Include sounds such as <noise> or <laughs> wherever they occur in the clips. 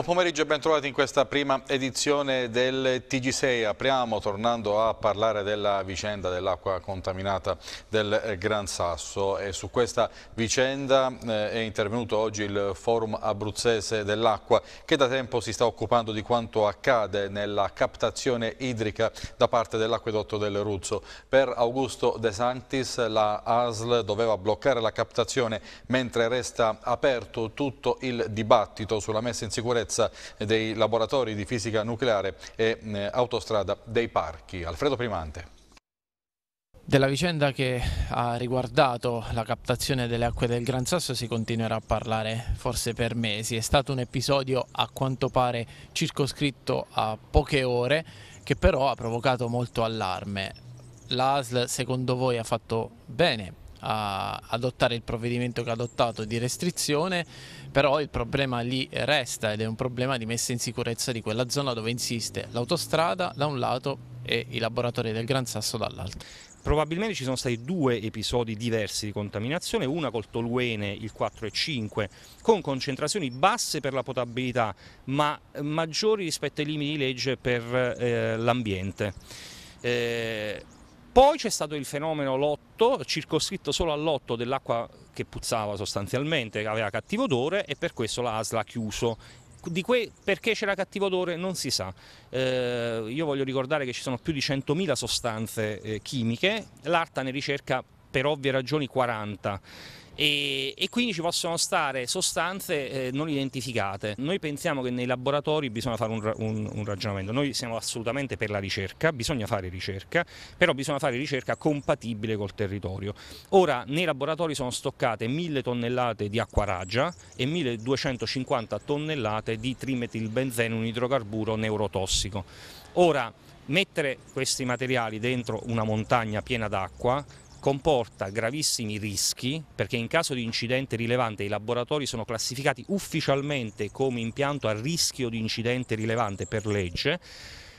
Buon pomeriggio e bentrovati in questa prima edizione del TG6. Apriamo tornando a parlare della vicenda dell'acqua contaminata del Gran Sasso e su questa vicenda eh, è intervenuto oggi il Forum Abruzzese dell'Acqua che da tempo si sta occupando di quanto accade nella captazione idrica da parte dell'acquedotto del Ruzzo. Per Augusto De Sanctis la ASL doveva bloccare la captazione mentre resta aperto tutto il dibattito sulla messa in sicurezza sicurezza dei laboratori di fisica nucleare e eh, autostrada dei parchi. Alfredo Primante. Della vicenda che ha riguardato la captazione delle acque del Gran Sasso si continuerà a parlare forse per mesi. È stato un episodio a quanto pare circoscritto a poche ore che però ha provocato molto allarme. L'ASL secondo voi ha fatto bene a adottare il provvedimento che ha adottato di restrizione, però il problema lì resta ed è un problema di messa in sicurezza di quella zona dove insiste l'autostrada da un lato e i laboratori del Gran Sasso dall'altro. Probabilmente ci sono stati due episodi diversi di contaminazione, una col toluene, il 4 e 5, con concentrazioni basse per la potabilità, ma maggiori rispetto ai limiti di legge per eh, l'ambiente. Eh, poi c'è stato il fenomeno lotto, circoscritto solo all'otto dell'acqua che puzzava sostanzialmente, aveva cattivo odore e per questo la ASL ha chiuso perché c'era cattivo odore non si sa. Eh, io voglio ricordare che ci sono più di 100.000 sostanze eh, chimiche, l'ARTA ne ricerca per ovvie ragioni 40 e, e quindi ci possono stare sostanze eh, non identificate. Noi pensiamo che nei laboratori bisogna fare un, un, un, ragionamento, noi siamo assolutamente per la ricerca, bisogna fare ricerca, però bisogna fare ricerca compatibile col territorio. Ora nei laboratori sono stoccate 1000 tonnellate di acqua ragia e 1250 tonnellate di trimetilbenzene, un idrocarburo neurotossico. Ora, mettere questi materiali dentro una montagna piena d'acqua comporta gravissimi rischi perché in caso di incidente rilevante i laboratori sono classificati ufficialmente come impianto a rischio di incidente rilevante per legge.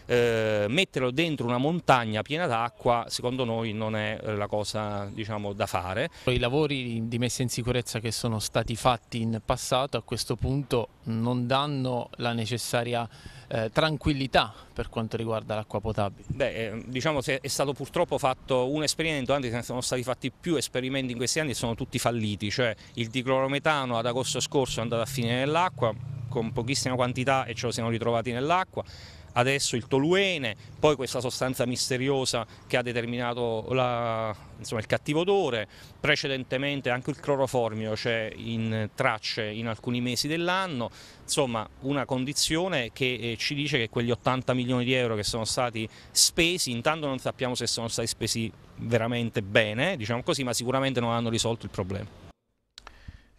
Eh, metterlo dentro una montagna piena d'acqua secondo noi non è eh, la cosa diciamo, da fare. I lavori di messa in sicurezza che sono stati fatti in passato a questo punto non danno la necessaria eh, tranquillità per quanto riguarda l'acqua potabile? Beh, eh, diciamo che è stato purtroppo fatto un esperimento, anzi sono stati fatti più esperimenti in questi anni e sono tutti falliti, cioè il diclorometano ad agosto scorso è andato a finire nell'acqua con pochissima quantità e ce lo siamo ritrovati nell'acqua, adesso il toluene, poi questa sostanza misteriosa che ha determinato la, insomma, il cattivo odore, precedentemente anche il cloroformio c'è cioè in tracce in alcuni mesi dell'anno, insomma una condizione che eh, ci dice che quegli 80 milioni di euro che sono stati spesi, intanto non sappiamo se sono stati spesi veramente bene, diciamo così, ma sicuramente non hanno risolto il problema.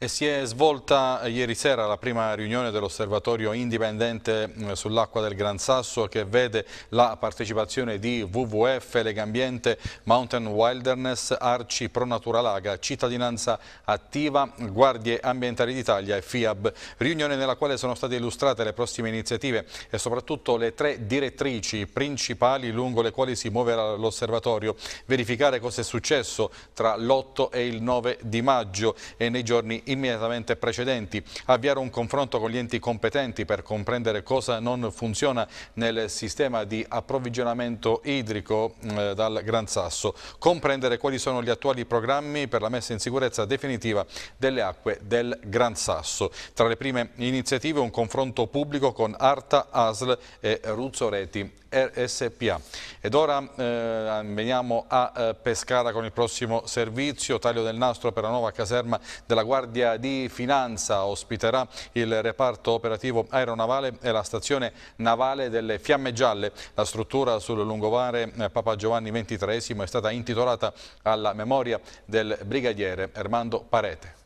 E si è svolta eh, ieri sera la prima riunione dell'osservatorio indipendente mm, sull'acqua del Gran Sasso che vede la partecipazione di WWF, Legambiente, Mountain Wilderness, Arci, Pronaturalaga, Cittadinanza Attiva, Guardie Ambientali d'Italia e FIAB. Riunione nella quale sono state illustrate le prossime iniziative e soprattutto le tre direttrici principali lungo le quali si muoverà l'osservatorio. Verificare cosa è successo tra l'8 e il 9 di maggio e nei giorni immediatamente precedenti, avviare un confronto con gli enti competenti per comprendere cosa non funziona nel sistema di approvvigionamento idrico eh, dal Gran Sasso, comprendere quali sono gli attuali programmi per la messa in sicurezza definitiva delle acque del Gran Sasso. Tra le prime iniziative un confronto pubblico con Arta, ASL e Ruzzo Reti RSPA. Ed ora eh, veniamo a eh, Pescara con il prossimo servizio, taglio del nastro per la nuova caserma della Guardia di Finanza, ospiterà il reparto operativo aeronavale e la stazione navale delle Fiamme Gialle. La struttura sul lungovare eh, Papa Giovanni XXIII è stata intitolata alla memoria del brigadiere Ermando Parete.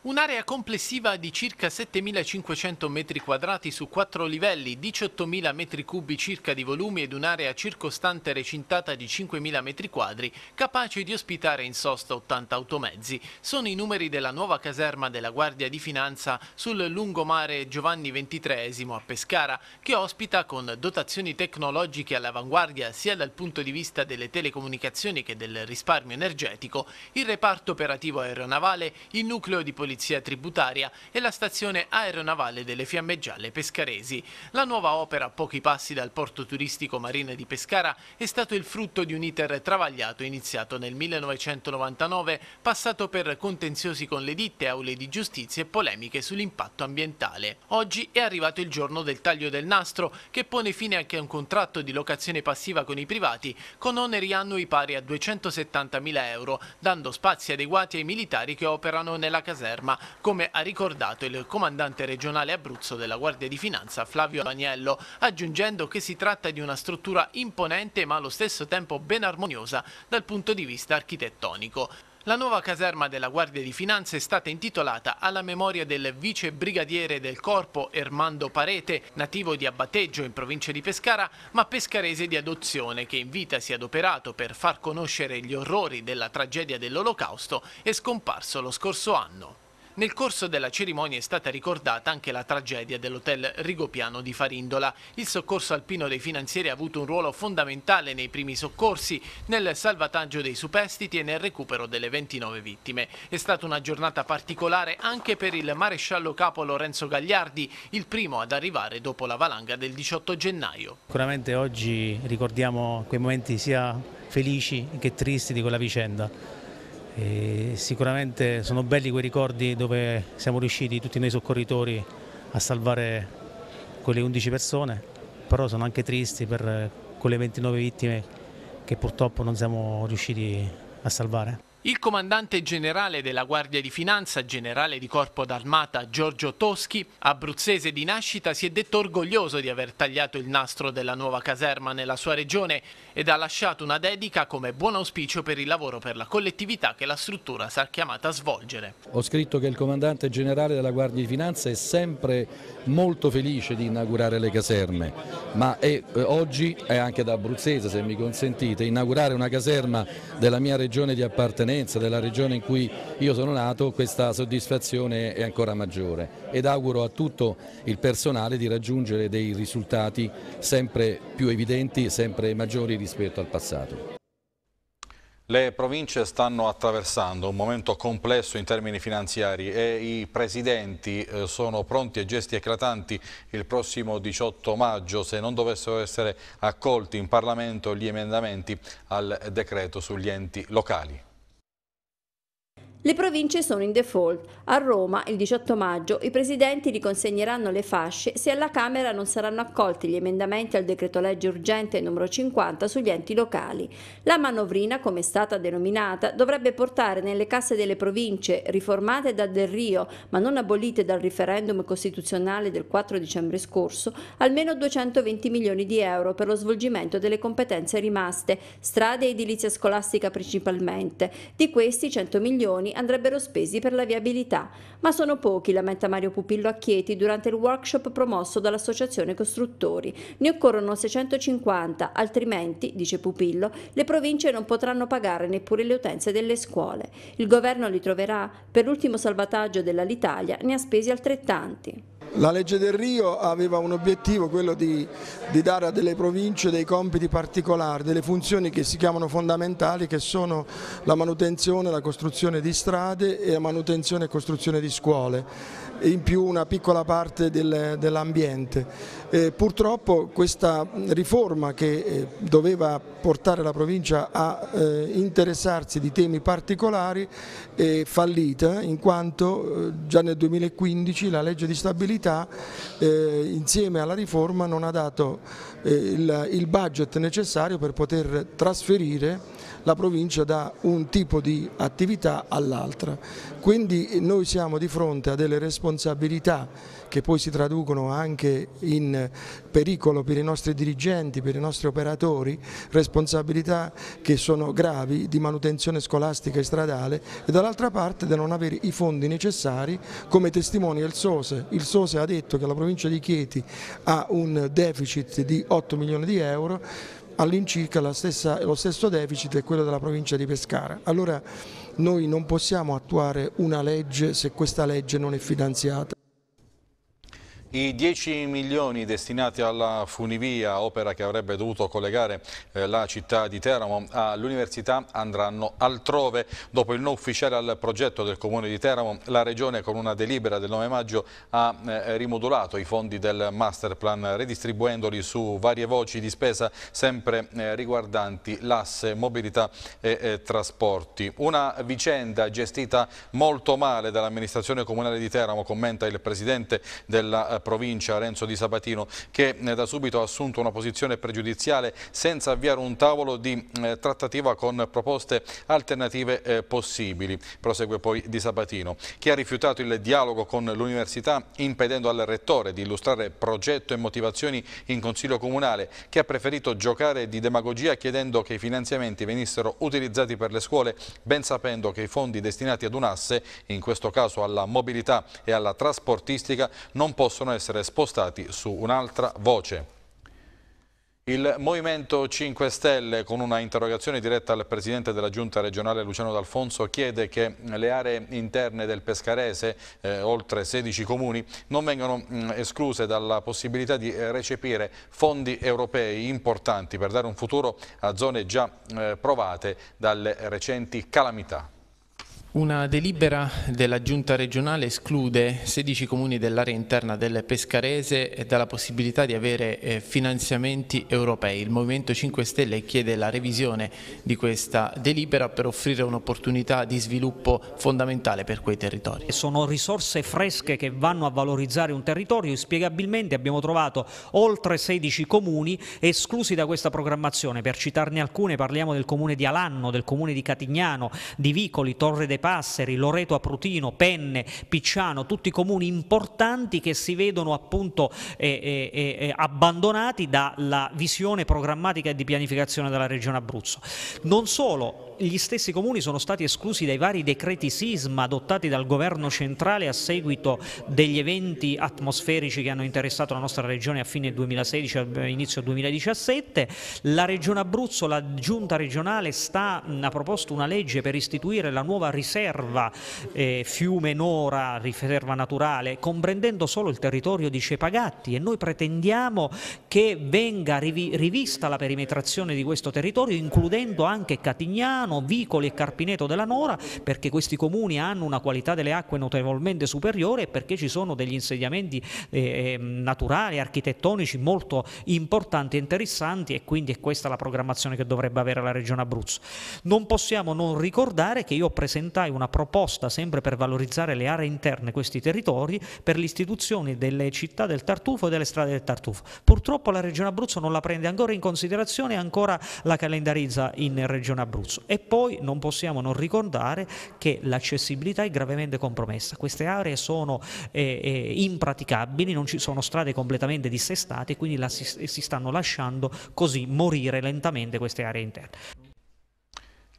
Un'area complessiva di circa 7.500 metri quadrati su quattro livelli, 18.000 metri cubi circa di volumi ed un'area circostante recintata di 5.000 metri quadri, capace di ospitare in sosta 80 automezzi. Sono i numeri della nuova caserma della Guardia di Finanza sul lungomare Giovanni XXIII a Pescara, che ospita con dotazioni tecnologiche all'avanguardia sia dal punto di vista delle telecomunicazioni che del risparmio energetico, il reparto operativo aeronavale, il nucleo di polizia Polizia Tributaria e la stazione aeronavale delle Fiamme Gialle Pescaresi. La nuova opera a pochi passi dal porto turistico Marina di Pescara è stato il frutto di un iter travagliato iniziato nel 1999, passato per contenziosi con le ditte, aule di giustizia e polemiche sull'impatto ambientale. Oggi è arrivato il giorno del taglio del nastro che pone fine anche a un contratto di locazione passiva con i privati con oneri annui pari a 270.000 euro, dando spazi adeguati ai militari che operano nella caserma ferma, come ha ricordato il comandante regionale Abruzzo della Guardia di Finanza Flavio Agnello, aggiungendo che si tratta di una struttura imponente ma allo stesso tempo ben armoniosa dal punto di vista architettonico. La nuova caserma della Guardia di Finanza è stata intitolata alla memoria del vice brigadiere del corpo Ermando Parete, nativo di Abbateggio in provincia di Pescara, ma pescarese di adozione che in vita si è adoperato per far conoscere gli orrori della tragedia dell'Olocausto e scomparso lo scorso anno. Nel corso della cerimonia è stata ricordata anche la tragedia dell'hotel Rigopiano di Farindola. Il soccorso alpino dei finanzieri ha avuto un ruolo fondamentale nei primi soccorsi, nel salvataggio dei superstiti e nel recupero delle 29 vittime. È stata una giornata particolare anche per il maresciallo capo Lorenzo Gagliardi, il primo ad arrivare dopo la valanga del 18 gennaio. Sicuramente oggi ricordiamo quei momenti sia felici che tristi di quella vicenda e sicuramente sono belli quei ricordi dove siamo riusciti tutti noi soccorritori a salvare quelle 11 persone, però sono anche tristi per quelle 29 vittime che purtroppo non siamo riusciti a salvare. Il comandante generale della Guardia di Finanza, generale di Corpo d'Armata Giorgio Toschi, abruzzese di nascita, si è detto orgoglioso di aver tagliato il nastro della nuova caserma nella sua regione ed ha lasciato una dedica come buon auspicio per il lavoro per la collettività che la struttura sarà chiamata a svolgere. Ho scritto che il comandante generale della Guardia di Finanza è sempre molto felice di inaugurare le caserme, ma è, eh, oggi è anche da abruzzese, se mi consentite, inaugurare una caserma della mia regione di appartenenza appartenenza della regione in cui io sono nato questa soddisfazione è ancora maggiore ed auguro a tutto il personale di raggiungere dei risultati sempre più evidenti e sempre maggiori rispetto al passato. Le province stanno attraversando un momento complesso in termini finanziari e i presidenti eh, sono pronti a gesti eclatanti il prossimo 18 maggio se non dovessero essere accolti in Parlamento gli emendamenti al decreto sugli enti locali. Le province sono in default. A Roma, il 18 maggio, i presidenti riconsegneranno le fasce se alla Camera non saranno accolti gli emendamenti al decreto legge urgente numero 50 sugli enti locali. La manovrina, come è stata denominata, dovrebbe portare nelle casse delle province, riformate da Del Rio, ma non abolite dal referendum costituzionale del 4 dicembre scorso, almeno 220 milioni di euro per lo svolgimento delle competenze rimaste, strade e edilizia scolastica principalmente. Di questi 100 milioni andrebbero spesi per la viabilità, ma sono pochi, lamenta Mario Pupillo a Chieti durante il workshop promosso dall'Associazione Costruttori. Ne occorrono 650, altrimenti, dice Pupillo, le province non potranno pagare neppure le utenze delle scuole. Il governo li troverà, per l'ultimo salvataggio dell'Alitalia ne ha spesi altrettanti. La legge del Rio aveva un obiettivo, quello di, di, dare a delle province dei compiti particolari, delle funzioni che si chiamano fondamentali, che sono la manutenzione, la costruzione di strade e la manutenzione e costruzione di scuole e in più una piccola parte del, dell'ambiente. Eh, purtroppo questa riforma che eh, doveva portare la provincia a eh, interessarsi di temi particolari è fallita in quanto eh, già nel 2015 la legge di stabilità eh, insieme alla riforma non ha dato eh, il, il budget necessario per poter trasferire la provincia da un tipo di attività all'altra. Quindi noi siamo di fronte a delle responsabilità che poi si traducono anche in pericolo per i nostri dirigenti, per i nostri operatori, responsabilità che sono gravi di manutenzione scolastica e stradale e dall'altra parte da non avere i fondi necessari come testimonia il SOSE. Il SOSE ha detto che la provincia di Chieti ha un deficit di 8 milioni di euro all'incirca lo stesso deficit è quello della provincia di Pescara. Allora noi non possiamo attuare una legge se questa legge non è finanziata. I 10 milioni destinati alla funivia, opera che avrebbe dovuto collegare eh, la città di Teramo all'università, andranno altrove. Dopo il no ufficiale al progetto del Comune di Teramo, la Regione con una delibera del 9 maggio ha eh, rimodulato i fondi del masterplan redistribuendoli su varie voci di spesa sempre eh, riguardanti l'asse mobilità e trasporti. Una vicenda gestita molto male dall'amministrazione comunale di Teramo, commenta il presidente della provincia Renzo Di Sabatino che eh, da subito ha assunto una posizione pregiudiziale senza avviare un tavolo di eh, trattativa con proposte alternative eh, possibili, prosegue poi Di Sabatino, che ha rifiutato il dialogo con l'università impedendo al rettore di illustrare progetto e motivazioni in Consiglio Comunale, che ha preferito giocare di demagogia chiedendo che i finanziamenti venissero utilizzati per le scuole, ben sapendo che i fondi destinati ad un asse, in questo caso alla mobilità e alla trasportistica, non possono devono essere spostati su un'altra voce. Il Movimento 5 Stelle, con una interrogazione diretta al Presidente della Giunta regionale Luciano D'Alfonso, chiede che le aree interne del Pescarese, eh, oltre 16 comuni, non vengano mh, mm, escluse dalla possibilità di eh, recepire fondi europei importanti per dare un futuro a zone già eh, provate dalle recenti calamità. Una delibera della giunta regionale esclude 16 comuni dell'area interna del Pescarese dalla possibilità di avere eh, finanziamenti europei. Il Movimento 5 Stelle chiede la revisione di questa delibera per offrire un'opportunità di sviluppo fondamentale per quei territori. Sono risorse fresche che vanno a valorizzare un territorio. Inspiegabilmente abbiamo trovato oltre 16 comuni esclusi da questa programmazione. Per citarne alcune parliamo del comune di Alanno, del comune di Catignano, di Vicoli, Torre dei Pari, Passeri, Loreto Prutino, Penne, Picciano, tutti comuni importanti che si vedono appunto eh eh, eh, eh, abbandonati dalla visione programmatica e di pianificazione della Regione Abruzzo. Non solo gli stessi comuni sono stati esclusi dai vari decreti sisma adottati dal governo centrale a seguito degli eventi atmosferici che hanno interessato la nostra regione a fine 2016 e inizio 2017. La Regione Abruzzo, la giunta regionale sta, ha proposto una legge per istituire la nuova riserva eh, Fiume Nora, riserva naturale, comprendendo solo il territorio di Cepagatti e noi pretendiamo che venga rivi rivista la perimetrazione di questo territorio includendo anche Catignano Milano, Vicoli e Carpineto della Nora perché questi comuni hanno una qualità delle acque notevolmente superiore e perché ci sono degli insediamenti eh, ehm, naturali, architettonici molto importanti e interessanti e quindi è questa la programmazione che dovrebbe avere la Regione Abruzzo. Non possiamo non ricordare che io presentai una proposta sempre per valorizzare le aree interne, questi territori, per l'istituzione delle città del Tartufo e delle strade del Tartufo. Purtroppo la Regione Abruzzo non la prende ancora in considerazione e ancora la calendarizza in Regione Abruzzo. E e poi non possiamo non ricordare che l'accessibilità è gravemente compromessa. Queste aree sono eh, eh, impraticabili, non ci sono strade completamente dissestate, quindi la, si, si stanno lasciando così morire lentamente queste aree interne.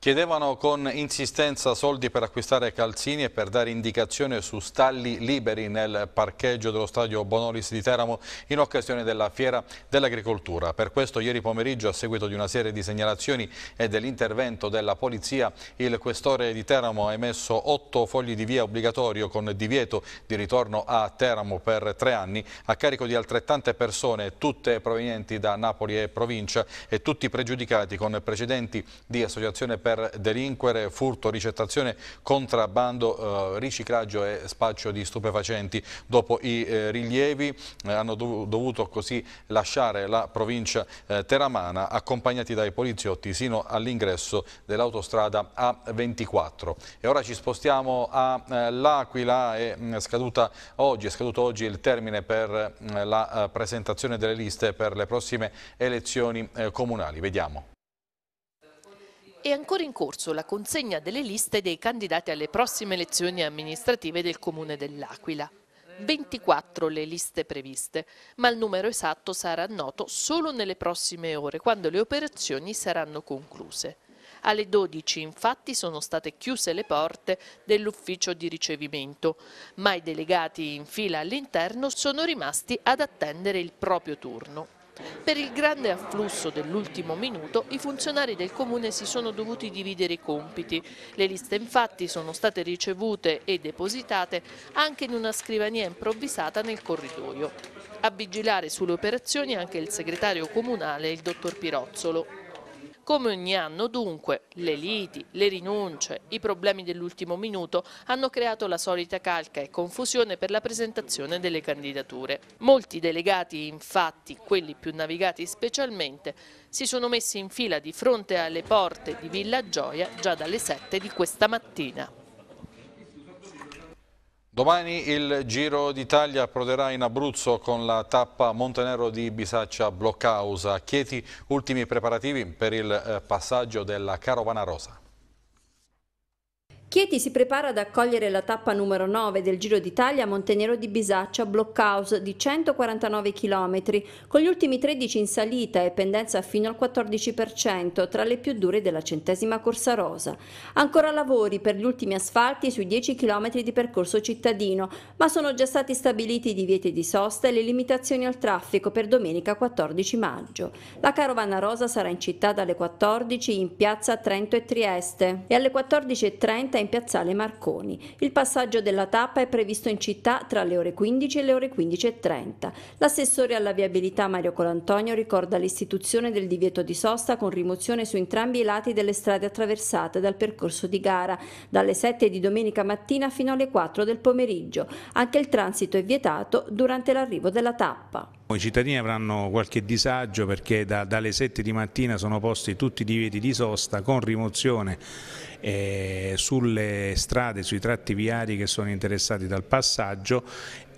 Chiedevano con insistenza soldi per acquistare calzini e per dare indicazione su stalli liberi nel parcheggio dello stadio Bonolis di Teramo in occasione della fiera dell'agricoltura. Per questo ieri pomeriggio, a seguito di una serie di segnalazioni e dell'intervento della polizia, il questore di Teramo ha emesso otto fogli di via obbligatorio con divieto di ritorno a Teramo per tre anni a carico di altrettante persone, tutte provenienti da Napoli e provincia e tutti pregiudicati con precedenti di associazione per per delinquere, furto, ricettazione, contrabbando, eh, riciclaggio e spaccio di stupefacenti. Dopo i eh, rilievi eh, hanno dovuto così lasciare la provincia eh, teramana accompagnati dai poliziotti sino all'ingresso dell'autostrada A24. E ora ci spostiamo all'Aquila, eh, mm, è, è scaduto oggi il termine per mm, la eh, presentazione delle liste per le prossime elezioni comunali. Vediamo. È ancora in corso la consegna delle liste dei candidati alle prossime elezioni amministrative del Comune dell'Aquila. 24 le liste previste, ma il numero esatto sarà noto solo nelle prossime ore, quando le operazioni saranno concluse. Alle 12 infatti sono state chiuse le porte dell'ufficio di ricevimento, ma i delegati in fila all'interno sono rimasti ad attendere il proprio turno. Per il grande afflusso dell'ultimo minuto i funzionari del Comune si sono dovuti dividere i compiti. Le liste infatti sono state ricevute e depositate anche in una scrivania improvvisata nel corridoio. A vigilare sulle operazioni anche il segretario comunale, il dottor Pirozzolo. Come ogni anno, dunque, le liti, le rinunce, i problemi dell'ultimo minuto hanno creato la solita calca e confusione per la presentazione delle candidature. Molti delegati, infatti, quelli più navigati specialmente, si sono messi in fila di fronte alle porte di Villa Gioia già dalle 7 di questa mattina. Domani il Giro d'Italia approderà in Abruzzo con la tappa Montenero di Bisaccia Bloccausa. Chieti ultimi preparativi per il eh, passaggio della Carovana Rosa. Chieti si prepara ad accogliere la tappa numero 9 del Giro d'Italia a Montenero di Bisaccia, blockhouse di 149 km, con gli ultimi 13 in salita e pendenza fino al 14%, tra le più dure della centesima corsa rosa. Ancora lavori per gli ultimi asfalti sui 10 km di percorso cittadino, ma sono già stati stabiliti i divieti di sosta e le limitazioni al traffico per domenica 14 maggio. La carovana rosa sarà in città dalle 14 in piazza Trento e Trieste e alle 14.30 in piazzale Marconi. Il passaggio della tappa è previsto in città tra le ore 15 e le ore 15.30. L'assessore alla viabilità Mario Colantonio ricorda l'istituzione del divieto di sosta con rimozione su entrambi i lati delle strade attraversate dal percorso di gara, dalle 7 di domenica mattina fino alle 4 del pomeriggio. Anche il transito è vietato durante l'arrivo della tappa. I cittadini avranno qualche disagio perché da, dalle 7 di mattina sono posti tutti i divieti di sosta con rimozione eh, sulle strade, sui tratti viari che sono interessati dal passaggio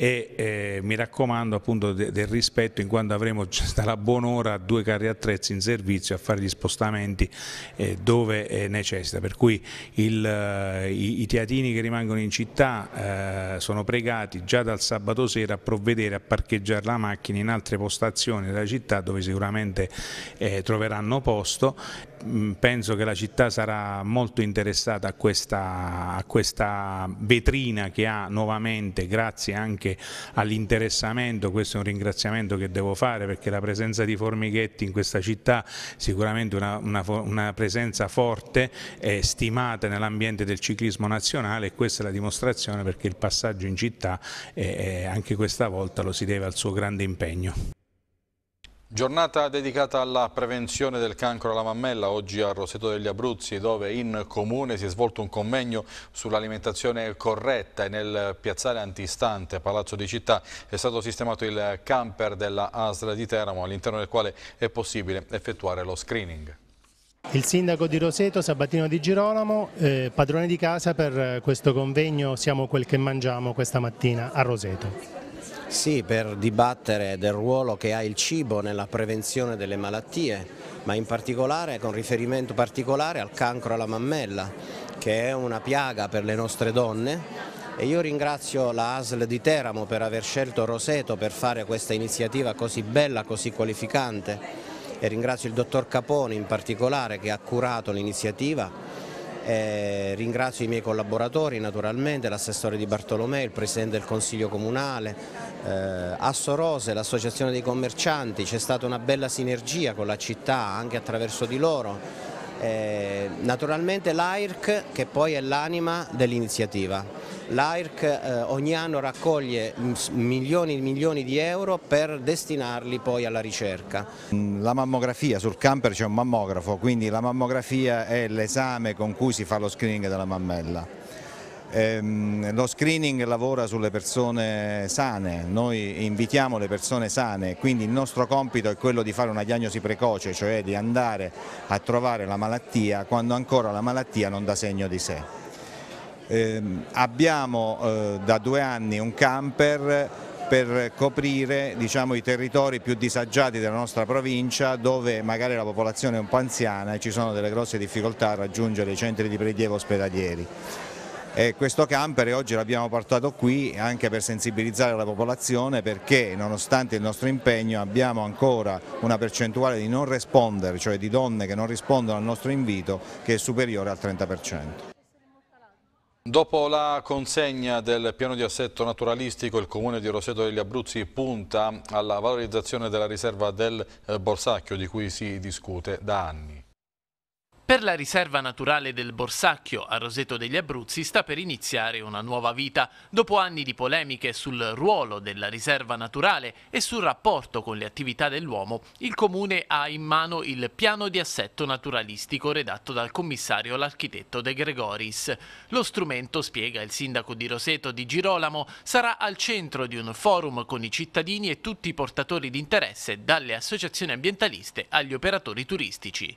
e eh, mi raccomando appunto de del rispetto in quanto avremo <laughs> dalla buon'ora due carri attrezzi in servizio a fare gli spostamenti eh, dove eh, necessita, per cui il, eh, i, i, teatini che rimangono in città eh, sono pregati già dal sabato sera a provvedere a parcheggiare la macchina in altre postazioni della città dove sicuramente eh, troveranno posto Mm, penso che la città sarà molto interessata a questa, a questa vetrina che ha nuovamente grazie anche all'interessamento, questo è un ringraziamento che devo fare perché la presenza di Formighetti in questa città è sicuramente una, una, una presenza forte e stimata nell'ambiente del ciclismo nazionale e questa è la dimostrazione perché il passaggio in città eh, anche questa volta lo si deve al suo grande impegno. Giornata dedicata alla prevenzione del cancro alla mammella, oggi a Roseto degli Abruzzi dove in comune si è svolto un convegno sull'alimentazione corretta e nel piazzale antistante Palazzo di Città è stato sistemato il camper della ASL di Teramo all'interno del quale è possibile effettuare lo screening. Il sindaco di Roseto, Sabatino Di Girolamo, eh, padrone di casa per questo convegno Siamo quel che mangiamo questa mattina a Roseto. Sì, per dibattere del ruolo che ha il cibo nella prevenzione delle malattie, ma in particolare con riferimento particolare al cancro alla mammella, che è una piaga per le nostre donne e io ringrazio la ASL di Teramo per aver scelto Roseto per fare questa iniziativa così bella, così qualificante e ringrazio il dottor Caponi in particolare che ha curato l'iniziativa eh, ringrazio i miei collaboratori naturalmente, l'assessore Di Bartolomeo, il Presidente del Consiglio Comunale, eh, Rose, l'Associazione dei Commercianti, c'è stata una bella sinergia con la città anche attraverso di loro eh, naturalmente l'AIRC che poi è l'anima dell'iniziativa. L'AIRC eh, ogni anno raccoglie milioni e milioni di euro per destinarli poi alla ricerca. Mm, la mammografia, sul camper c'è un mammografo, quindi la mammografia è l'esame con cui si fa lo screening della mammella. Ehm, lo screening lavora sulle persone sane, noi invitiamo le persone sane, quindi il nostro compito è quello di fare una diagnosi precoce, cioè di andare a trovare la malattia quando ancora la malattia non dà segno di sé. Ehm, abbiamo eh, da due anni un camper per coprire diciamo, i territori più disagiati della nostra provincia dove magari la popolazione è un po' anziana e ci sono delle grosse difficoltà a raggiungere i centri di prelievo ospedalieri. E questo camper oggi l'abbiamo portato qui anche per sensibilizzare la popolazione perché nonostante il nostro impegno abbiamo ancora una percentuale di non rispondere, cioè di donne che non rispondono al nostro invito che è superiore al 30%. Dopo la consegna del piano di assetto naturalistico, il comune di Roseto degli Abruzzi punta alla valorizzazione della riserva del eh, Borsacchio di cui si discute da anni. Per la riserva naturale del Borsacchio a Roseto degli Abruzzi sta per iniziare una nuova vita. Dopo anni di polemiche sul ruolo della riserva naturale e sul rapporto con le attività dell'uomo, il comune ha in mano il piano di assetto naturalistico redatto dal commissario l'architetto De Gregoris. Lo strumento, spiega il sindaco di Roseto di Girolamo, sarà al centro di un forum con i cittadini e tutti i portatori di interesse, dalle associazioni ambientaliste agli operatori turistici.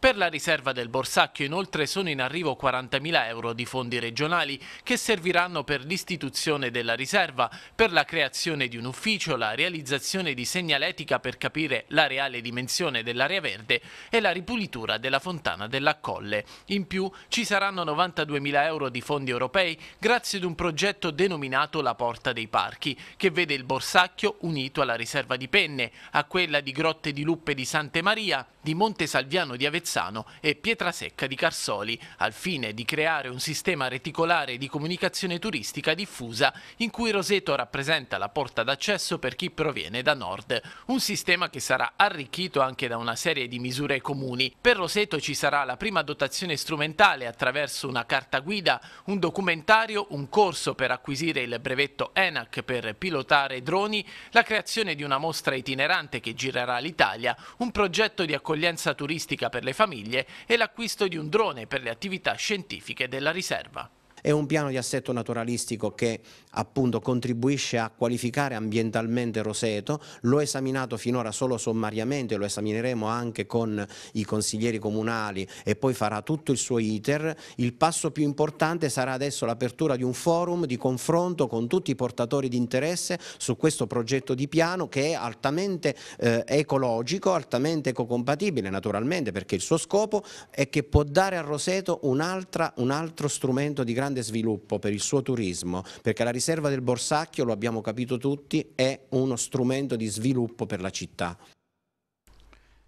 Per la riserva del Borsacchio inoltre sono in arrivo 40.000 euro di fondi regionali che serviranno per l'istituzione della riserva, per la creazione di un ufficio, la realizzazione di segnaletica per capire la reale dimensione dell'area verde e la ripulitura della fontana della Colle. In più ci saranno 92.000 euro di fondi europei grazie ad un progetto denominato La Porta dei Parchi, che vede il Borsacchio unito alla riserva di Penne, a quella di Grotte di Luppe di Santa Maria, di Monte Salviano di Avezzano Avezzano e Pietrasecca di Carsoli, al fine di creare un sistema reticolare di comunicazione turistica diffusa in cui Roseto rappresenta la porta d'accesso per chi proviene da nord, un sistema che sarà arricchito anche da una serie di misure comuni. Per Roseto ci sarà la prima dotazione strumentale attraverso una carta guida, un documentario, un corso per acquisire il brevetto ENAC per pilotare droni, la creazione di una mostra itinerante che girerà l'Italia, un progetto di accoglienza turistica per le famiglie e l'acquisto di un drone per le attività scientifiche della riserva. È un piano di assetto naturalistico che appunto contribuisce a qualificare ambientalmente Roseto, l'ho esaminato finora solo sommariamente, lo esamineremo anche con i consiglieri comunali e poi farà tutto il suo iter. Il passo più importante sarà adesso l'apertura di un forum di confronto con tutti i portatori di interesse su questo progetto di piano che è altamente eh, ecologico, altamente ecocompatibile naturalmente perché il suo scopo è che può dare a Roseto un, un altro strumento di grande grande sviluppo per il suo turismo, perché la riserva del Borsacchio, lo abbiamo capito tutti, è uno strumento di sviluppo per la città.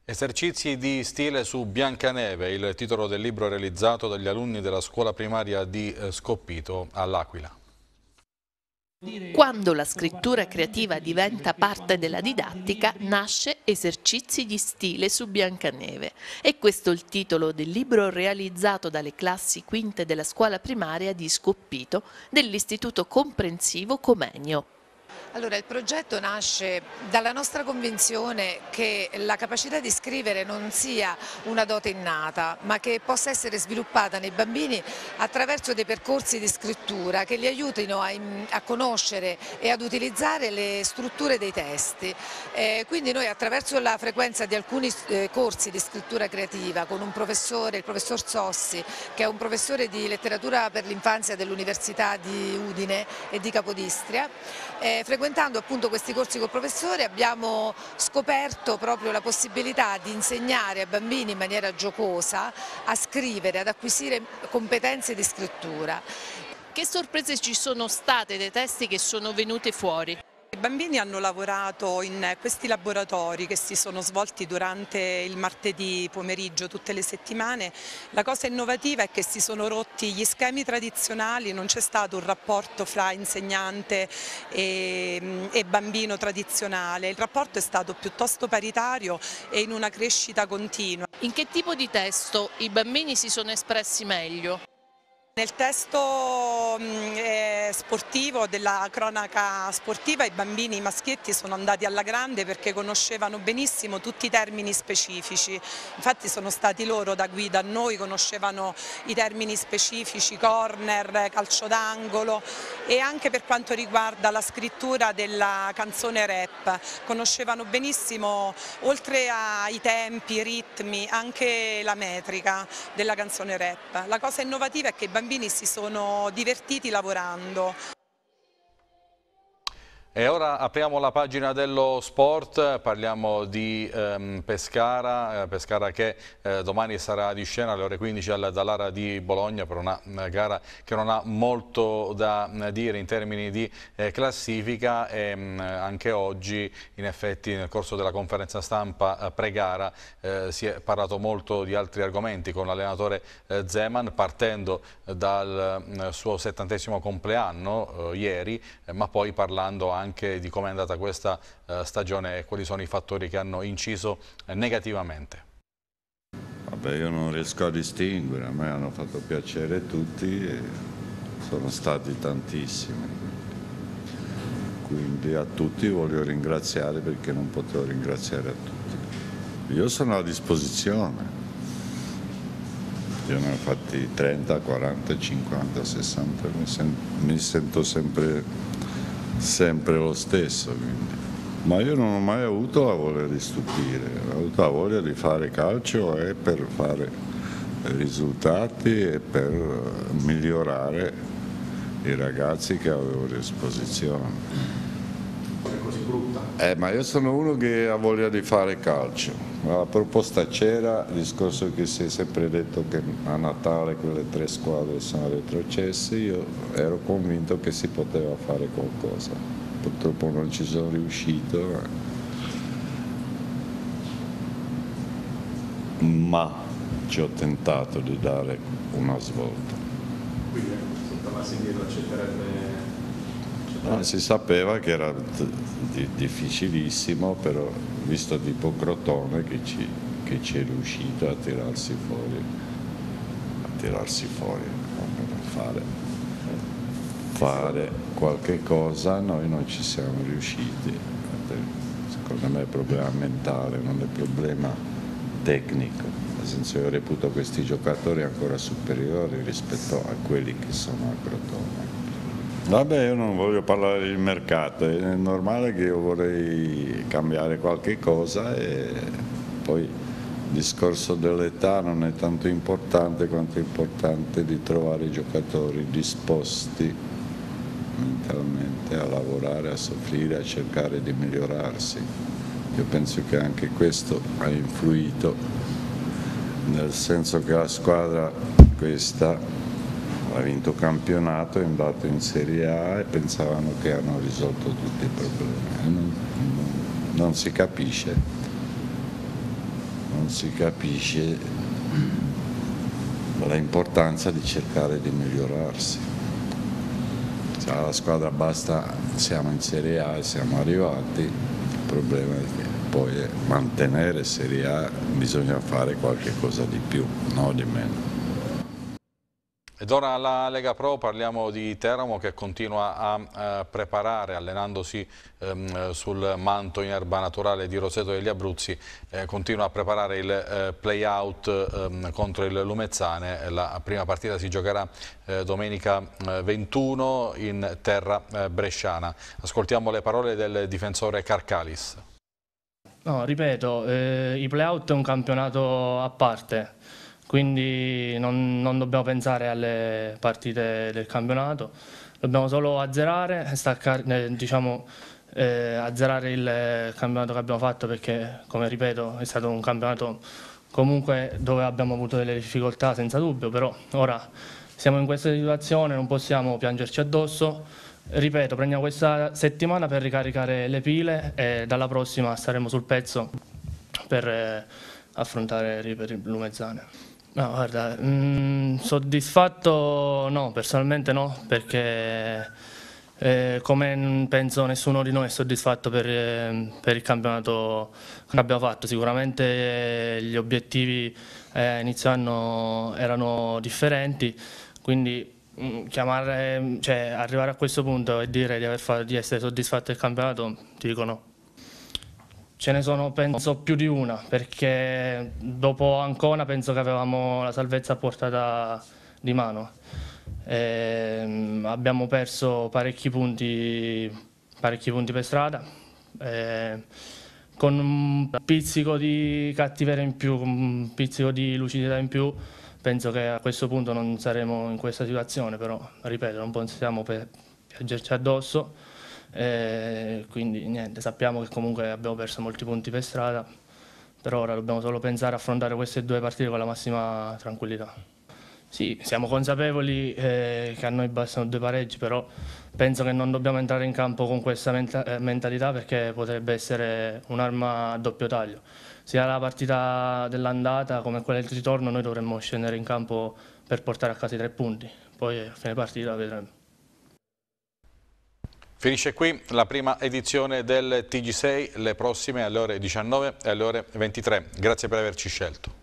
Esercizi di stile su Biancaneve, il titolo del libro realizzato dagli alunni della scuola primaria di eh, Scoppito all'Aquila. Quando la scrittura creativa diventa parte della didattica, nasce Esercizi di stile su Biancaneve. E questo è il titolo del libro realizzato dalle classi quinte della scuola primaria di Scoppito dell'Istituto Comprensivo Comenio. Allora, il progetto nasce dalla nostra convinzione che la capacità di scrivere non sia una dote innata, ma che possa essere sviluppata nei bambini attraverso dei percorsi di scrittura che li aiutino a, a conoscere e ad utilizzare le strutture dei testi. Eh, quindi noi attraverso la frequenza di alcuni eh, corsi di scrittura creativa con un professore, il professor Sossi, che è un professore di letteratura per l'infanzia dell'Università di Udine e di Capodistria, eh, frequentando appunto questi corsi col professore abbiamo scoperto proprio la possibilità di insegnare a bambini in maniera giocosa a scrivere, ad acquisire competenze di scrittura. Che sorprese ci sono state dei testi che sono venuti fuori? I bambini hanno lavorato in questi laboratori che si sono svolti durante il martedì pomeriggio tutte le settimane. La cosa innovativa è che si sono rotti gli schemi tradizionali, non c'è stato un rapporto fra insegnante e, mm, e, bambino tradizionale, il rapporto è stato piuttosto paritario e in una crescita continua. In che tipo di testo i bambini si sono espressi meglio? Nel testo mm, eh, sportivo della cronaca sportiva i bambini maschietti sono andati alla grande perché conoscevano benissimo tutti i termini specifici, infatti sono stati loro da guida a noi, conoscevano i termini specifici, corner, calcio d'angolo e anche per quanto riguarda la scrittura della canzone rap, conoscevano benissimo oltre ai tempi, i ritmi, anche la metrica della canzone rap. La cosa innovativa è che i bambini bambini si sono divertiti lavorando. E ora apriamo la pagina dello sport, parliamo di ehm, Pescara, eh, Pescara che eh, domani sarà di scena alle ore 15 al, dall'Ara di Bologna per una, una, eh, gara che non ha molto da eh, dire in termini di eh, classifica e mh, mm, anche oggi in effetti nel corso della conferenza stampa pre-gara si è parlato molto di altri argomenti con l'allenatore Zeman partendo dal mm, suo settantesimo compleanno ieri ma poi parlando anche anche di come è andata questa eh, stagione e quali sono i fattori che hanno inciso eh, negativamente. Vabbè, io non riesco a distinguere, a me hanno fatto piacere tutti e sono stati tantissimi. Quindi a tutti voglio ringraziare perché non potevo ringraziare a tutti. Io sono a disposizione. Io ne ho fatti 30, 40, 50, 60, mi, mi sento sempre sempre lo stesso. Quindi. Ma io non ho mai avuto la voglia di stupire, ho avuto la voglia di fare calcio e per fare risultati e per migliorare i ragazzi che avevo a disposizione proposta così brutta? Eh, ma io sono uno che ha voglia di fare calcio. La proposta c'era, il discorso che si è sempre detto che a Natale quelle tre squadre sono retrocesse, io ero convinto che si poteva fare qualcosa. Purtroppo non ci sono riuscito. Ma ci ho tentato di dare una svolta. Quindi se tornassi indietro accetterebbe No, si sapeva che era difficilissimo, però visto tipo Crotone che ci, che ci è riuscito a tirarsi fuori, a tirarsi fuori, fare, fare qualche cosa, noi non ci siamo riusciti. Secondo me è problema mentale, non è problema tecnico. Nel senso io reputo questi giocatori ancora superiori rispetto a quelli che sono a Crotone. Vabbè, io non voglio parlare di mercato, è normale che io vorrei cambiare qualche cosa e poi il discorso dell'età non è tanto importante quanto è importante di trovare i giocatori disposti mentalmente a lavorare, a soffrire, a cercare di migliorarsi. Io penso che anche questo ha influito, nel senso che la squadra questa ha vinto campionato, è andato in Serie A e pensavano che hanno risolto tutti i problemi. Non, non, si capisce, non si capisce l'importanza di cercare di migliorarsi. Cioè, alla squadra basta, siamo in Serie A e siamo arrivati, il problema è che poi mantenere Serie A bisogna fare qualche cosa di più, no di meno. Ed ora alla Lega Pro parliamo di Teramo che continua a eh, preparare allenandosi ehm, sul manto in erba naturale di Roseto degli Abruzzi, eh, continua a preparare il eh, play out ehm, contro il Lumezzane, la prima partita si giocherà eh, domenica 21 eh, in terra eh, bresciana. Ascoltiamo le parole del difensore Carcalis. No, ripeto, i play out è un campionato a parte quindi non, non dobbiamo pensare alle partite del campionato, dobbiamo solo azzerare, staccare, eh, diciamo, eh, azzerare il campionato che abbiamo fatto perché, come ripeto, è stato un campionato comunque dove abbiamo avuto delle difficoltà senza dubbio, però ora siamo in questa situazione, non possiamo piangerci addosso. Ripeto, prendiamo questa settimana per ricaricare le pile e dalla prossima staremo sul pezzo per eh, affrontare per Lumezzane. No, guarda, mh, mm, soddisfatto no, personalmente no, perché eh, come penso nessuno di noi è soddisfatto per, eh, per il campionato che abbiamo fatto. Sicuramente eh, gli obiettivi eh, inizio anno erano differenti, quindi mh, mm, chiamare, cioè, arrivare a questo punto e dire di, fatto, di essere soddisfatto del campionato, ti dico no. Ce ne sono penso più di una, perché dopo Ancona penso che avevamo la salvezza a portata di mano. E ehm, abbiamo perso parecchi punti, parecchi punti per strada, eh, con un pizzico di cattiveria in più, un pizzico di lucidità in più, penso che a questo punto non saremo in questa situazione, però ripeto, non possiamo piangerci addosso e eh, quindi niente, sappiamo che comunque abbiamo perso molti punti per strada, per ora dobbiamo solo pensare a affrontare queste due partite con la massima tranquillità. Sì, siamo consapevoli eh, che a noi bastano due pareggi, però penso che non dobbiamo entrare in campo con questa menta eh, mentalità perché potrebbe essere un'arma a doppio taglio. Sia la partita dell'andata come quella del ritorno noi dovremmo scendere in campo per portare a casa i tre punti, poi a fine partita vedremo. Finisce qui la prima edizione del TG6, le prossime alle ore 19 e alle ore 23. Grazie per averci scelto.